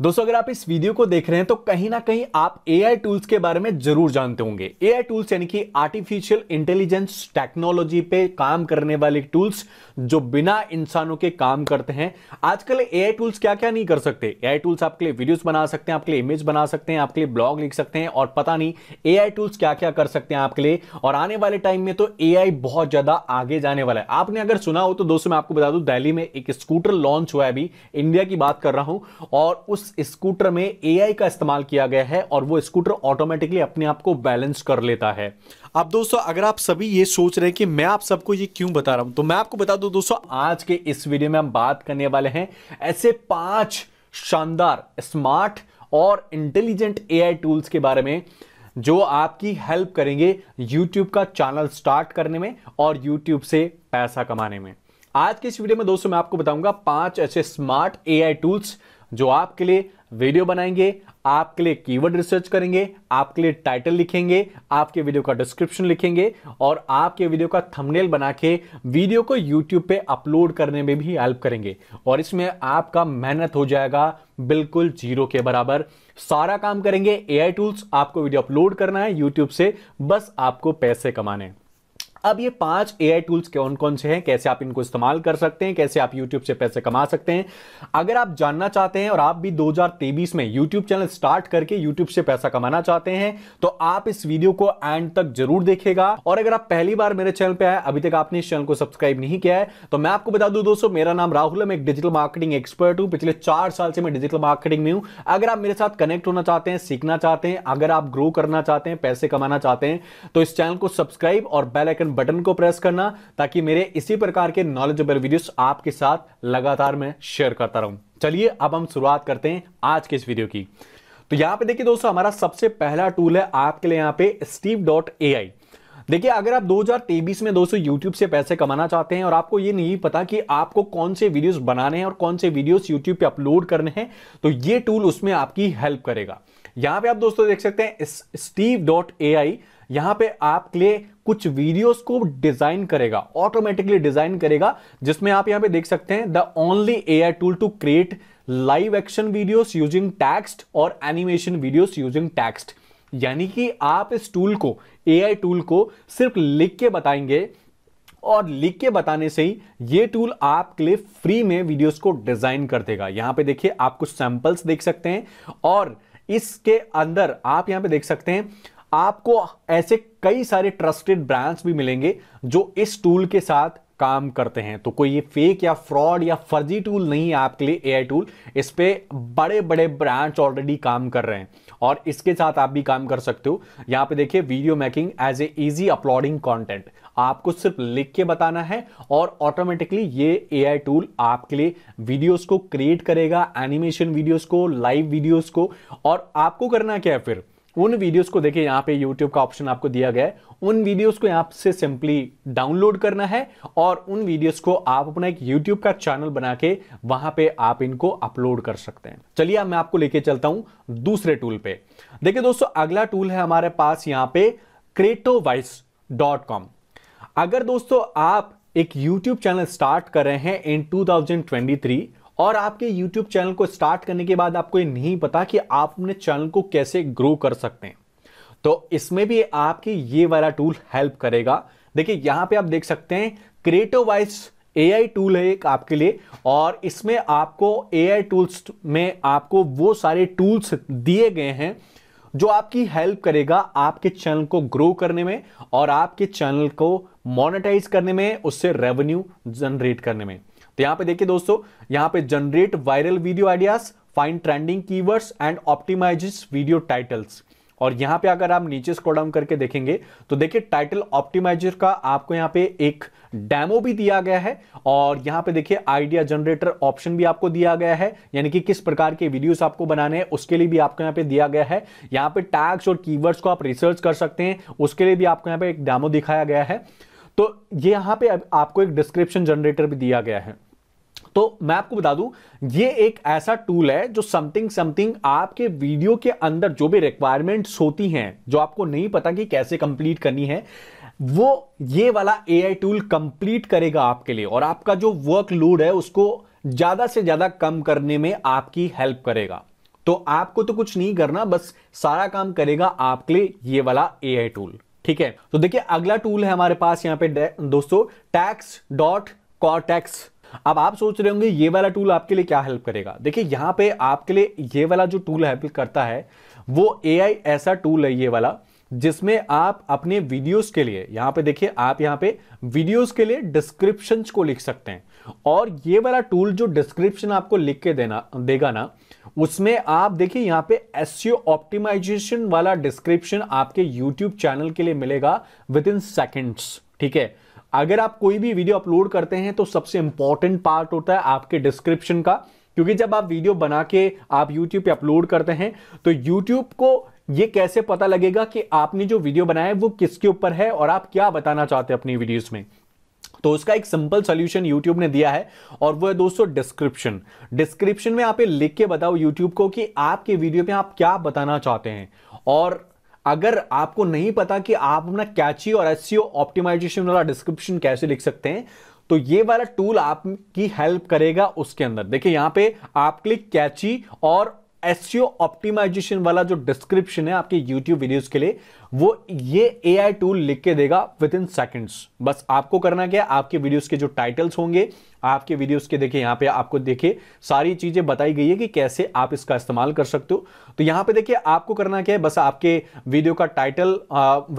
दोस्तों अगर आप इस वीडियो को देख रहे हैं तो कहीं ना कहीं आप एआई टूल्स के बारे में जरूर जानते होंगे एआई टूल्स यानी कि आर्टिफिशियल इंटेलिजेंस टेक्नोलॉजी पे काम करने वाले टूल्स जो बिना इंसानों के काम करते हैं आजकल एआई टूल्स क्या क्या नहीं कर सकते एआई टूल्स आपके लिए वीडियोस बना सकते हैं आपके लिए इमेज बना सकते हैं आपके लिए ब्लॉग लिख सकते हैं और पता नहीं ए टूल्स क्या क्या कर सकते हैं आपके लिए और आने वाले टाइम में तो ए बहुत ज्यादा आगे जाने वाला है आपने अगर सुना हो तो दोस्तों मैं आपको बता दूं दिल्ली में एक स्कूटर लॉन्च हुआ है अभी इंडिया की बात कर रहा हूं और उस उस स्कूटर में एआई का इस्तेमाल किया गया है और वो स्कूटर ऑटोमेटिकली अपने आप को बैलेंस कर लेता है अब दोस्तों अगर आप सभी ये सोच रहे हैं कि मैं आप सबको ये क्यों बता रहा हूं तो मैं आपको बता दूं दोस्तों आज के इस वीडियो में हम बात करने वाले हैं ऐसे पांच शानदार स्मार्ट और इंटेलिजेंट ए टूल्स के बारे में जो आपकी हेल्प करेंगे यूट्यूब का चैनल स्टार्ट करने में और यूट्यूब से पैसा कमाने में आज के इस वीडियो में दोस्तों मैं आपको बताऊंगा पांच ऐसे स्मार्ट एआई टूल्स जो आपके लिए वीडियो बनाएंगे आपके लिए कीवर्ड रिसर्च करेंगे आपके लिए टाइटल लिखेंगे आपके वीडियो का डिस्क्रिप्शन लिखेंगे और आपके वीडियो का थंबनेल बना के वीडियो को यूट्यूब पे अपलोड करने में भी हेल्प करेंगे और इसमें आपका मेहनत हो जाएगा बिल्कुल जीरो के बराबर सारा काम करेंगे ए टूल्स आपको वीडियो अपलोड करना है यूट्यूब से बस आपको पैसे कमाने अब ये पांच एआई टूल्स कौन कौन से हैं कैसे आप इनको इस्तेमाल कर सकते हैं कैसे आप यूट्यूब से पैसे कमा सकते हैं अगर आप जानना चाहते हैं और आप भी 2023 में यूट्यूब चैनल स्टार्ट करके यूट्यूब से पैसा कमाना चाहते हैं तो आप इस वीडियो को एंड तक जरूर देखेगा और अगर आप पहली बार मेरे चैनल पर आए अभी तक आपने इस चैनल को सब्सक्राइब नहीं किया है तो मैं आपको बता दूं दोस्तों मेरा नाम राहुल है मैं एक डिजिटल मार्केटिंग एक्सपर्ट हूं पिछले चार साल से मैं डिजिटल मार्केटिंग में हूं अगर आप मेरे साथ कनेक्ट होना चाहते हैं सीखना चाहते हैं अगर आप ग्रो करना चाहते हैं पैसे कमाना चाहते हैं तो इस चैनल को सब्सक्राइब और बेलाइकन बटन को प्रेस करना ताकि मेरे इसी प्रकार के नॉलेजेबल वीडियोस आपके साथ लगातार मैं शेयर करता रहूं चलिए अब हम शुरुआत करते हैं आज के इस वीडियो की तो यहां पे देखिए दोस्तों हमारा सबसे पहला टूल है आपके लिए यहां पे स्टीव डॉट ए देखिए अगर आप 2023 में दोस्तों YouTube से पैसे कमाना चाहते हैं और आपको ये नहीं पता कि आपको कौन से वीडियोस बनाने हैं और कौन से वीडियोस YouTube पे अपलोड करने हैं तो ये टूल उसमें आपकी हेल्प करेगा यहां पे आप दोस्तों देख सकते हैं स्टीव डॉट ए आई यहाँ पे आपके लिए कुछ वीडियोस को डिजाइन करेगा ऑटोमेटिकली डिजाइन करेगा जिसमें आप यहां पे देख सकते हैं the only A I tool to create live action videos using text और एनिमेशन वीडियोस यूजिंग टेक्स्ट यानी कि आप इस टूल को ए आई टूल को सिर्फ लिख के बताएंगे और लिख के बताने से ही ये टूल आपके लिए फ्री में वीडियोस को डिजाइन कर देगा यहां पे देखिए आप कुछ सैंपल्स देख सकते हैं और इसके अंदर आप यहां पे देख सकते हैं आपको ऐसे कई सारे ट्रस्टेड ब्रांड्स भी मिलेंगे जो इस टूल के साथ काम करते हैं तो कोई ये फेक या फ्रॉड या फर्जी टूल नहीं है आपके लिए एआई टूल इस पर बड़े बड़े ब्रांड्स ऑलरेडी काम कर रहे हैं और इसके साथ आप भी काम कर सकते हो यहाँ पे देखिए video making as a easy uploading content आपको सिर्फ लिख के बताना है और ऑटोमेटिकली ये एआई टूल आपके लिए वीडियोस को क्रिएट करेगा एनिमेशन वीडियोस को लाइव वीडियोस को और आपको करना क्या है फिर उन वीडियोस को देखिए यहाँ पे यूट्यूब का ऑप्शन आपको दिया गया है उन वीडियोस को यहाँ से सिंपली डाउनलोड करना है और उन वीडियोस को आप अपना एक यूट्यूब का चैनल बना के वहां पे आप इनको अपलोड कर सकते हैं चलिए अब मैं आपको लेके चलता हूं दूसरे टूल पे देखिए दोस्तों अगला टूल है हमारे पास यहाँ पे क्रेटोवाइस अगर दोस्तों आप एक यूट्यूब चैनल स्टार्ट कर रहे हैं इन टू और आपके यूट्यूब चैनल को स्टार्ट करने के बाद आपको ये नहीं पता कि आप अपने चैनल को कैसे ग्रो कर सकते हैं तो इसमें भी आपकी ये वाला टूल हेल्प करेगा देखिए यहाँ पे आप देख सकते हैं क्रिएटो वाइज ए टूल है एक आपके लिए और इसमें आपको आई टूल्स में आपको वो सारे टूल्स दिए गए हैं जो आपकी हेल्प करेगा आपके चैनल को ग्रो करने में और आपके चैनल को मोनेटाइज करने में उससे रेवेन्यू जनरेट करने में तो यहां पे देखिए दोस्तों यहां पे generate viral video ideas find trending keywords and optimise video titles और यहां पे अगर आप नीचे स्क्रॉल डाउन करके देखेंगे तो देखिए टाइटल ऑप्टिमाइजर का आपको यहां पे एक डेमो भी दिया गया है और यहां पे देखिए आइडिया जनरेटर ऑप्शन भी आपको दिया गया है यानी कि किस प्रकार के वीडियोस आपको बनाने हैं उसके लिए भी आपको यहां पे दिया गया है यहां पे टैग्स और कीवर्ड्स को आप रिसर्च कर सकते हैं उसके लिए भी आपको यहां पे एक डैमो दिखाया गया है तो ये यहां पे आपको एक डिस्क्रिप्शन जनरेटर भी दिया गया है तो मैं आपको बता दूं ये एक ऐसा टूल है जो समथिंग समथिंग आपके वीडियो के अंदर जो भी रिक्वायरमेंट्स होती हैं जो आपको नहीं पता कि कैसे कंप्लीट करनी है वो ये वाला एआई टूल कंप्लीट करेगा आपके लिए और आपका जो वर्कलोड है उसको ज़्यादा से ज़्यादा कम करने में आपकी हेल्प करेगा तो आपको तो कुछ नहीं करना बस सारा काम करेगा आपके लिए ये वाला एआई टूल ठीक है तो देखिए अगला टूल है हमारे पास यहाँ पे दोस्तों टैक्स डॉट टैक्स अब आप सोच रहे होंगे ये वाला टूल आपके लिए क्या हेल्प करेगा देखिए यहां पे आपके लिए ये वाला जो टूल हेल्प करता है वो एआई ऐसा टूल है ये वाला जिसमें आप अपने वीडियोस के लिए यहां पे देखिए आप यहां पे वीडियोस के लिए डिस्क्रिप्शन को लिख सकते हैं और ये वाला टूल जो डिस्क्रिप्शन आपको लिख के देना देगा ना उसमें आप देखिए यहां पे एस ऑप्टिमाइजेशन e वाला डिस्क्रिप्शन आपके यूट्यूब चैनल के लिए मिलेगा विद इन सेकेंड्स ठीक है अगर आप कोई भी वीडियो अपलोड करते हैं तो सबसे इंपॉर्टेंट पार्ट होता है आपके डिस्क्रिप्शन का क्योंकि जब आप वीडियो बना के आप YouTube पे अपलोड करते हैं तो YouTube को ये कैसे पता लगेगा कि आपने जो वीडियो बनाया है वो किसके ऊपर है और आप क्या बताना चाहते हैं अपनी वीडियोस में तो उसका एक सिंपल सोल्यूशन यूट्यूब ने दिया है और वो है दोस्तों डिस्क्रिप्शन डिस्क्रिप्शन में आप लिख के बताओ यूट्यूब को कि आपके वीडियो में आप क्या बताना चाहते हैं और अगर आपको नहीं पता कि आप अपना कैची और एस ऑप्टिमाइजेशन e वाला डिस्क्रिप्शन कैसे लिख सकते हैं तो ये वाला टूल आपकी हेल्प करेगा उसके अंदर देखिए यहां पे आप क्लिक कैची और एस ऑप्टिमाइजेशन e वाला जो डिस्क्रिप्शन है आपके यूट्यूब वीडियोस के लिए वो ये ए आई टूल लिख के देगा विद इन सेकेंड्स बस आपको करना क्या आपके वीडियोस के जो टाइटल्स होंगे आपके वीडियोस के देखिए यहां पे आपको देखिए सारी चीज़ें बताई गई है कि कैसे आप इसका इस्तेमाल कर सकते हो तो यहां पे देखिए आपको करना क्या है बस आपके वीडियो का टाइटल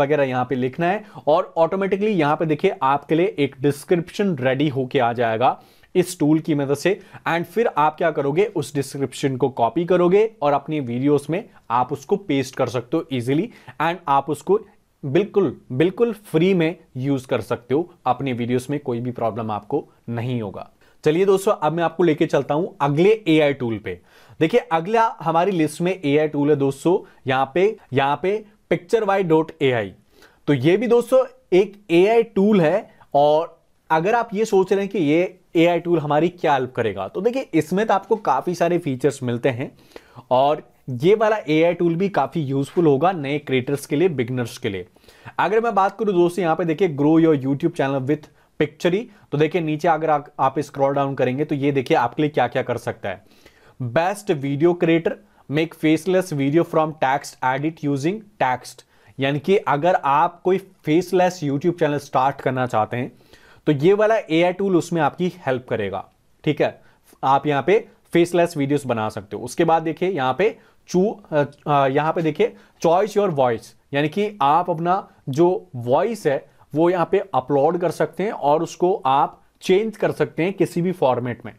वगैरह यहां पे लिखना है और ऑटोमेटिकली यहां पे देखिए आपके लिए एक डिस्क्रिप्शन रेडी होके आ जाएगा इस टूल की मदद से एंड फिर आप क्या करोगे उस डिस्क्रिप्शन को कॉपी करोगे और अपनी वीडियोस में आप उसको पेस्ट कर सकते हो इजीली एंड आप उसको बिल्कुल बिल्कुल फ्री में यूज़ कर सकते हो अपनी वीडियोस में कोई भी प्रॉब्लम आपको नहीं होगा चलिए दोस्तों अब मैं आपको लेके चलता हूं अगले ए टूल पे देखिए अगला हमारी लिस्ट में ए टूल है दोस्तों यहां पे यहां पे पिक्चर वाई डॉट एआई तो ये भी दोस्तों एक ए टूल है और अगर आप ये सोच रहे हैं कि ये ए टूल हमारी क्या हेल्प करेगा तो देखिए इसमें तो आपको काफ़ी सारे फीचर्स मिलते हैं और ये वाला ए टूल भी काफ़ी यूजफुल होगा नए क्रिएटर्स के लिए बिगनर्स के लिए अगर मैं बात करूँ दोस्तों यहाँ पे देखिए grow your YouTube channel with Pictory तो देखिए नीचे अगर आ, आप स्क्रॉल डाउन करेंगे तो ये देखिए आपके लिए क्या क्या कर सकता है best video creator make faceless video from text edit using text यानी कि अगर आप कोई फेसलेस यूट्यूब चैनल स्टार्ट करना चाहते हैं तो ये वाला ए टूल उसमें आपकी हेल्प करेगा ठीक है आप यहाँ पे फेसलेस वीडियोस बना सकते हो उसके बाद देखिए यहाँ पे चू यहां पे देखिए चॉइस योर वॉइस यानी कि आप अपना जो वॉइस है वो यहाँ पे अपलोड कर सकते हैं और उसको आप चेंज कर सकते हैं किसी भी फॉर्मेट में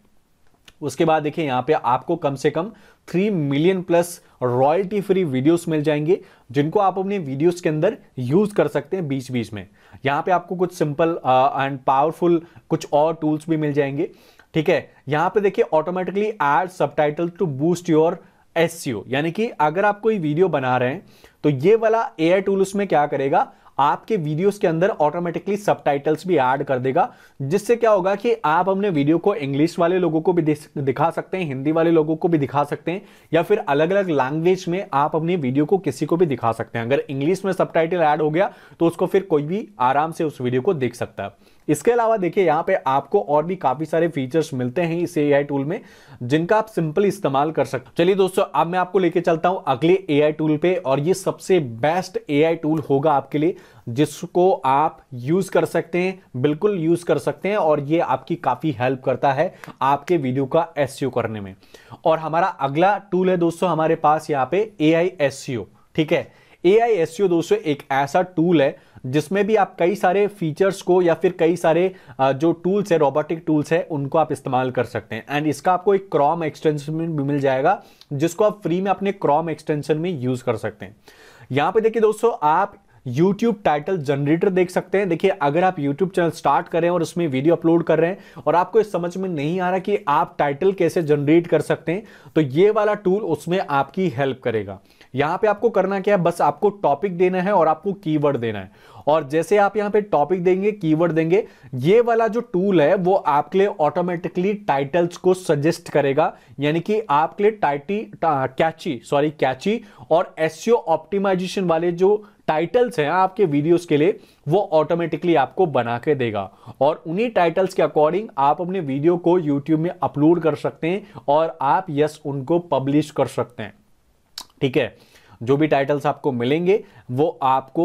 उसके बाद देखिए यहां पे आपको कम से कम three million plus royalty free videos मिल जाएंगे जिनको आप अपने वीडियोस के अंदर यूज कर सकते हैं बीच बीच में यहां पे आपको कुछ सिंपल एंड पावरफुल कुछ और टूल्स भी मिल जाएंगे ठीक है यहां पे देखिए automatically add sub to boost your S यानी कि अगर आप कोई वीडियो बना रहे हैं तो ये वाला ए टूल उसमें क्या करेगा आपके वीडियोस के अंदर ऑटोमेटिकली सब भी ऐड कर देगा जिससे क्या होगा कि आप अपने वीडियो को इंग्लिश वाले लोगों को भी दिखा सकते हैं हिंदी वाले लोगों को भी दिखा सकते हैं या फिर अलग अलग लैंग्वेज में आप अपनी वीडियो को किसी को भी दिखा सकते हैं अगर इंग्लिश में सब ऐड हो गया तो उसको फिर कोई भी आराम से उस वीडियो को देख सकता है इसके अलावा देखिए यहाँ पे आपको और भी काफी सारे फीचर्स मिलते हैं इस ए टूल में जिनका आप सिंपल इस्तेमाल कर सकते हैं चलिए दोस्तों अब मैं आपको लेके चलता हूं अगले ए टूल पे और ये सबसे बेस्ट ए टूल होगा आपके लिए जिसको आप यूज कर सकते हैं बिल्कुल यूज कर सकते हैं और ये आपकी काफी हेल्प करता है आपके वीडियो का एस e करने में और हमारा अगला टूल है दोस्तों हमारे पास यहाँ पे ए आई e ठीक है ए आई e दोस्तों एक ऐसा टूल है जिसमें भी आप कई सारे फीचर्स को या फिर कई सारे जो टूल्स है रोबोटिक टूल्स है उनको आप इस्तेमाल कर सकते हैं एंड इसका आपको एक क्रॉम एक्सटेंशन भी मिल जाएगा जिसको आप फ्री में अपने क्रॉम एक्सटेंशन में यूज़ कर सकते हैं यहां पर देखिए दोस्तों आप YouTube टाइटल जनरेटर देख सकते हैं देखिए अगर आप YouTube चैनल स्टार्ट कर रहे हैं और उसमें वीडियो अपलोड कर रहे हैं और आपको इस समझ में नहीं आ रहा कि आप टाइटल कैसे जनरेट कर सकते हैं तो ये वाला टूल उसमें आपकी हेल्प करेगा यहां पे आपको करना क्या है बस आपको टॉपिक देना है और आपको कीवर्ड देना है और जैसे आप यहां पे टॉपिक देंगे कीवर्ड देंगे ये वाला जो टूल है वो आपके लिए ऑटोमेटिकली टाइटल्स को सजेस्ट करेगा यानी कि आपके लिए टाइटी कैची सॉरी कैची और एसियो ऑप्टिमाइजेशन e वाले जो टाइटल्स हैं आपके वीडियोस के लिए वो ऑटोमेटिकली आपको बना के देगा और उन्हीं टाइटल्स के अकॉर्डिंग आप अपने वीडियो को यूट्यूब में अपलोड कर सकते हैं और आप यस उनको पब्लिश कर सकते हैं ठीक है जो भी टाइटल्स आपको मिलेंगे वो आपको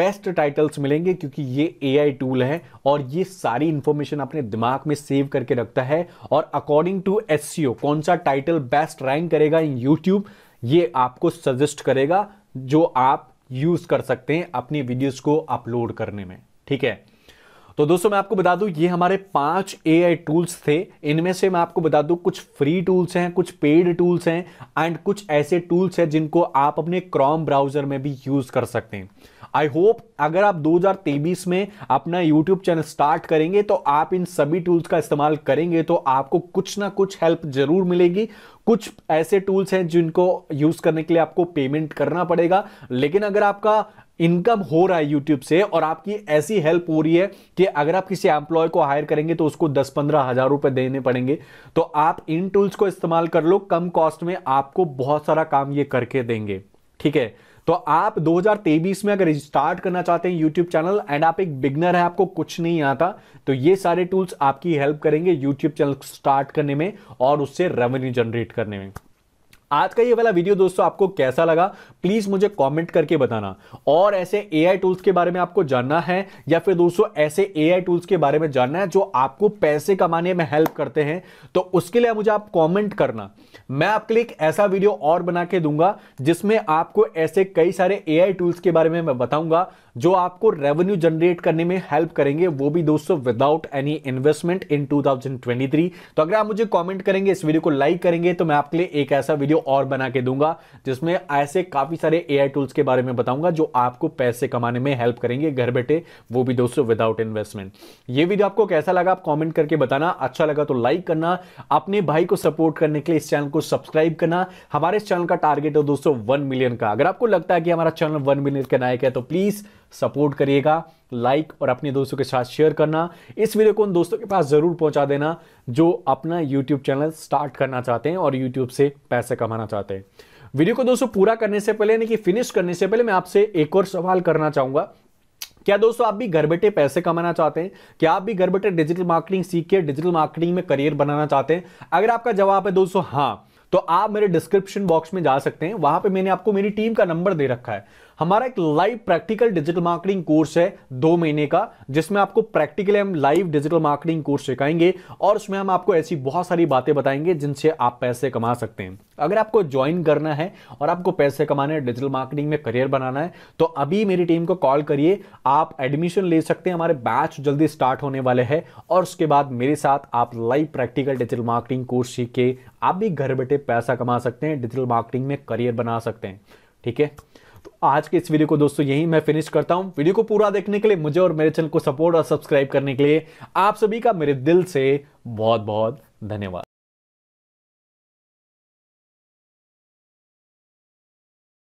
बेस्ट टाइटल्स मिलेंगे क्योंकि ये ए टूल है और ये सारी इंफॉर्मेशन अपने दिमाग में सेव करके रखता है और अकॉर्डिंग टू एस कौन सा टाइटल बेस्ट रैंक करेगा इन यूट्यूब ये आपको सजेस्ट करेगा जो आप यूज कर सकते हैं अपनी वीडियोस को अपलोड करने में ठीक है तो दोस्तों मैं आपको बता दूं ये हमारे पांच एआई टूल्स थे इनमें से मैं आपको बता दूं कुछ फ्री टूल्स हैं कुछ पेड टूल्स हैं एंड कुछ ऐसे टूल्स हैं जिनको आप अपने क्रॉम ब्राउजर में भी यूज कर सकते हैं आई होप अगर आप 2023 में अपना यूट्यूब चैनल स्टार्ट करेंगे तो आप इन सभी टूल्स का इस्तेमाल करेंगे तो आपको कुछ ना कुछ हेल्प जरूर मिलेगी कुछ ऐसे टूल्स हैं जिनको यूज़ करने के लिए आपको पेमेंट करना पड़ेगा लेकिन अगर आपका इनकम हो रहा है यूट्यूब से और आपकी ऐसी हेल्प हो रही है कि अगर आप किसी एम्प्लॉय को हायर करेंगे तो उसको दस पंद्रह हजार रुपए देने पड़ेंगे तो आप इन टूल्स को इस्तेमाल कर लो कम कॉस्ट में आपको बहुत सारा काम ये करके देंगे ठीक है तो आप 2023 में अगर स्टार्ट करना चाहते हैं यूट्यूब चैनल एंड आप एक बिगनर है आपको कुछ नहीं आता तो ये सारे टूल्स आपकी हेल्प करेंगे यूट्यूब चैनल स्टार्ट करने में और उससे रेवेन्यू जनरेट करने में आज का ये वाला वीडियो दोस्तों आपको कैसा लगा प्लीज मुझे कमेंट करके बताना और ऐसे एआई टूल्स के बारे में आपको जानना है या फिर दोस्तों ऐसे एआई टूल्स के बारे में जानना है जो आपको पैसे कमाने में हेल्प करते हैं तो उसके लिए मुझे आप कॉमेंट करना मैं आपके लिए एक ऐसा वीडियो और बना के दूंगा जिसमें आपको ऐसे कई सारे ए टूल्स के बारे में मैं बताऊंगा जो आपको रेवेन्यू जनरेट करने में हेल्प करेंगे वो भी दोस्तों विदाउट एनी इन्वेस्टमेंट इन 2023 तो अगर आप मुझे कमेंट करेंगे इस वीडियो को लाइक करेंगे तो मैं आपके लिए एक ऐसा वीडियो और बना के दूंगा जिसमें ऐसे काफी सारे ए टूल्स के बारे में बताऊंगा जो आपको पैसे कमाने में हेल्प करेंगे घर बैठे वो भी दोस्तों विदाउट इन्वेस्टमेंट ये वीडियो आपको कैसा लगा आप कॉमेंट करके बताना अच्छा लगा तो लाइक करना अपने भाई को सपोर्ट करने के लिए इस चैनल को सब्सक्राइब करना हमारे चैनल का टारगेट है दोस्तों वन मिलियन का अगर आपको लगता है कि हमारा चैनल वन मिलियन का नायक है तो प्लीज़ सपोर्ट करिएगा लाइक और अपने दोस्तों के साथ शेयर करना इस वीडियो को उन दोस्तों के पास ज़रूर पहुंचा देना जो अपना यूट्यूब चैनल स्टार्ट करना चाहते हैं और यूट्यूब से पैसे कमाना चाहते हैं वीडियो को दोस्तों पूरा करने से पहले यानी कि फिनिश करने से पहले मैं आपसे एक और सवाल करना चाहूँगा क्या दोस्तों आप भी घर बैठे पैसे कमाना चाहते हैं क्या आप भी घर बैठे डिजिटल मार्केटिंग सीख के डिजिटल मार्केटिंग में करियर बनाना चाहते हैं अगर आपका जवाब है दोस्तों हाँ तो आप मेरे डिस्क्रिप्शन बॉक्स में जा सकते हैं वहां पे मैंने आपको मेरी टीम का नंबर दे रखा है हमारा एक live practical digital marketing course है दो महीने का जिसमें आपको प्रैक्टिकली हम लाइव डिजिटल मार्केटिंग कोर्स सिखाएंगे और उसमें हम आपको ऐसी बहुत सारी बातें बताएंगे जिनसे आप पैसे कमा सकते हैं अगर आपको ज्वाइन करना है और आपको पैसे कमाने हैं डिजिटल मार्केटिंग में करियर बनाना है तो अभी मेरी टीम को कॉल करिए आप एडमिशन ले सकते हैं हमारे बैच जल्दी स्टार्ट होने वाले हैं और उसके बाद मेरे साथ आप live practical digital marketing course सीख के आप भी घर बैठे पैसा कमा सकते हैं डिजिटल मार्केटिंग में करियर बना सकते हैं ठीक है तो आज के इस वीडियो को दोस्तों यही मैं फिनिश करता हूं वीडियो को पूरा देखने के लिए मुझे और मेरे चैनल को सपोर्ट और सब्सक्राइब करने के लिए आप सभी का मेरे दिल से बहुत बहुत धन्यवाद